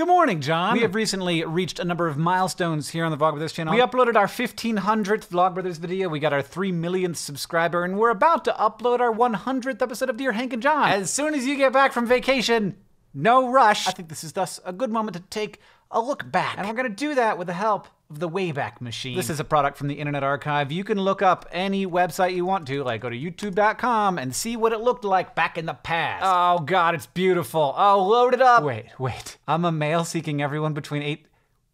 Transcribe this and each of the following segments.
Good morning, John. We have recently reached a number of milestones here on the Vlogbrothers channel. We uploaded our 1500th Vlogbrothers video, we got our 3 millionth subscriber, and we're about to upload our 100th episode of Dear Hank and John. As soon as you get back from vacation, no rush. I think this is thus a good moment to take a look back. And we're going to do that with the help of the Wayback Machine. This is a product from the Internet Archive. You can look up any website you want to, like go to youtube.com and see what it looked like back in the past. Oh god, it's beautiful. Oh, load it up. Wait, wait. I'm a male seeking everyone between 8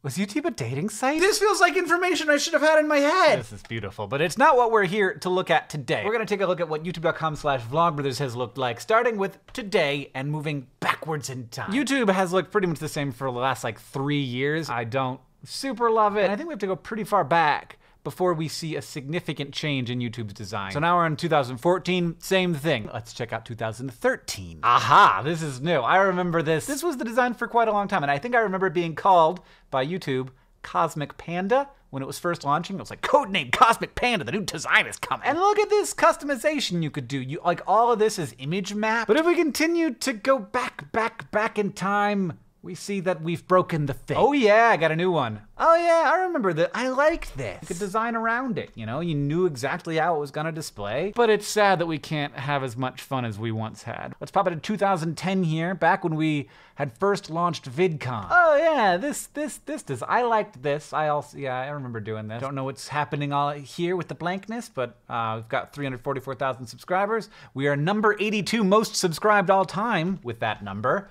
was YouTube a dating site? This feels like information I should have had in my head. This is beautiful, but it's not what we're here to look at today. We're gonna take a look at what youtube.com slash vlogbrothers has looked like, starting with today and moving backwards in time. YouTube has looked pretty much the same for the last like three years. I don't super love it, and I think we have to go pretty far back before we see a significant change in YouTube's design. So now we're in 2014, same thing. Let's check out 2013. Aha, this is new. I remember this. This was the design for quite a long time, and I think I remember being called by YouTube Cosmic Panda when it was first launching. It was like codename Cosmic Panda. The new design is coming. And look at this customization you could do. You like all of this is image map. But if we continue to go back, back, back in time we see that we've broken the thing. Oh yeah, I got a new one. Oh yeah, I remember that. I liked this. You could design around it, you know? You knew exactly how it was gonna display. But it's sad that we can't have as much fun as we once had. Let's pop it to 2010 here, back when we had first launched VidCon. Oh yeah, this, this, this, does. I liked this. I also, yeah, I remember doing this. Don't know what's happening all here with the blankness, but uh, we've got 344,000 subscribers. We are number 82 most subscribed all time with that number.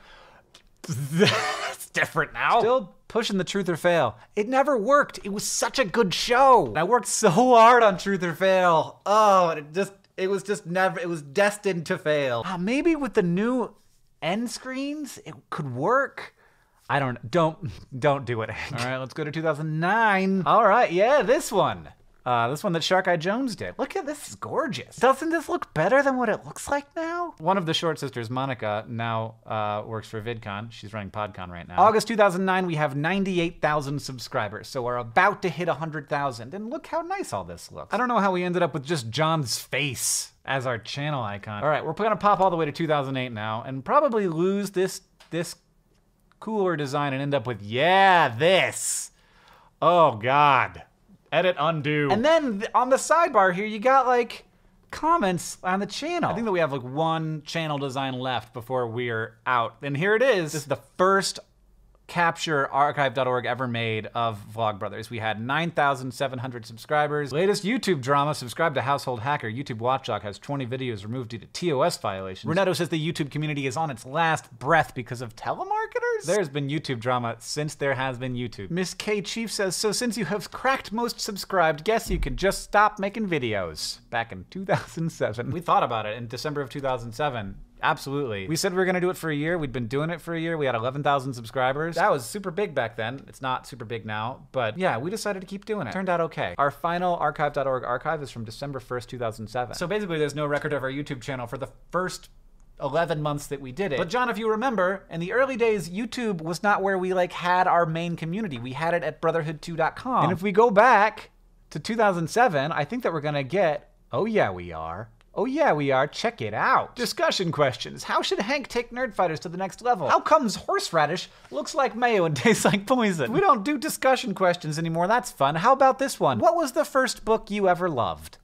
That's different now. Still pushing the truth or fail. It never worked. It was such a good show. I worked so hard on truth or fail. Oh, it just it was just never it was destined to fail. Uh, maybe with the new end screens it could work. I don't don't don't do it. All right, let's go to 2009. All right, yeah, this one. Uh, this one that Shark Eye Jones did. Look at this is gorgeous. Doesn't this look better than what it looks like now? One of the short sisters, Monica, now uh, works for VidCon. She's running PodCon right now. August 2009, we have 98,000 subscribers, so we're about to hit 100,000. And look how nice all this looks. I don't know how we ended up with just John's face as our channel icon. All right, we're gonna pop all the way to 2008 now and probably lose this this cooler design and end up with yeah this. Oh God. Edit undo. And then th on the sidebar here, you got like comments on the channel. I think that we have like one channel design left before we're out. And here it is. This is the first capture archive.org ever made of Vlogbrothers. We had 9,700 subscribers. Latest YouTube drama, subscribe to Household Hacker. YouTube Watchdog has 20 videos removed due to TOS violations. Renato says the YouTube community is on its last breath because of telemarketers? There's been YouTube drama since there has been YouTube. Miss K Chief says, so since you have cracked most subscribed, guess you can just stop making videos. Back in 2007. We thought about it in December of 2007 Absolutely. We said we were going to do it for a year. We'd been doing it for a year. We had 11,000 subscribers. That was super big back then. It's not super big now, but yeah, we decided to keep doing it. Turned out okay. Our final archive.org archive is from December 1st, 2007. So basically, there's no record of our YouTube channel for the first 11 months that we did it. But John, if you remember, in the early days, YouTube was not where we like had our main community. We had it at brotherhood2.com. And if we go back to 2007, I think that we're going to get, oh yeah, we are, Oh, yeah, we are. Check it out. Discussion questions. How should Hank take Nerdfighters to the next level? How comes horseradish looks like mayo and tastes like poison? We don't do discussion questions anymore. That's fun. How about this one? What was the first book you ever loved?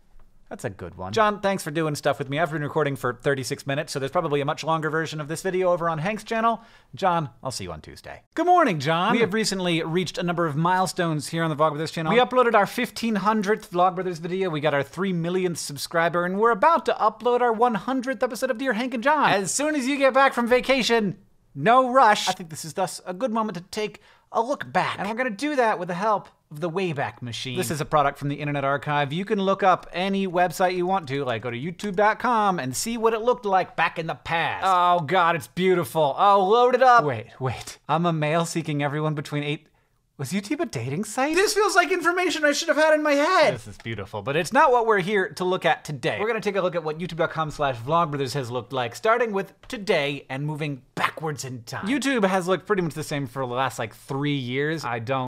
That's a good one. John, thanks for doing stuff with me. I've been recording for 36 minutes, so there's probably a much longer version of this video over on Hank's channel. John, I'll see you on Tuesday. Good morning, John. We have recently reached a number of milestones here on the Vlogbrothers channel. We uploaded our 1500th Vlogbrothers video, we got our 3 millionth subscriber, and we're about to upload our 100th episode of Dear Hank and John. As soon as you get back from vacation, no rush. I think this is thus a good moment to take a look back. And we're gonna do that with the help the Wayback Machine. This is a product from the Internet Archive. You can look up any website you want to, like go to youtube.com and see what it looked like back in the past. Oh god, it's beautiful. Oh, load it up. Wait, wait. I'm a male seeking everyone between 8 was YouTube a dating site? This feels like information I should have had in my head. This is beautiful, but it's not what we're here to look at today. We're gonna take a look at what youtube.com slash vlogbrothers has looked like, starting with today and moving backwards in time. YouTube has looked pretty much the same for the last like three years. I don't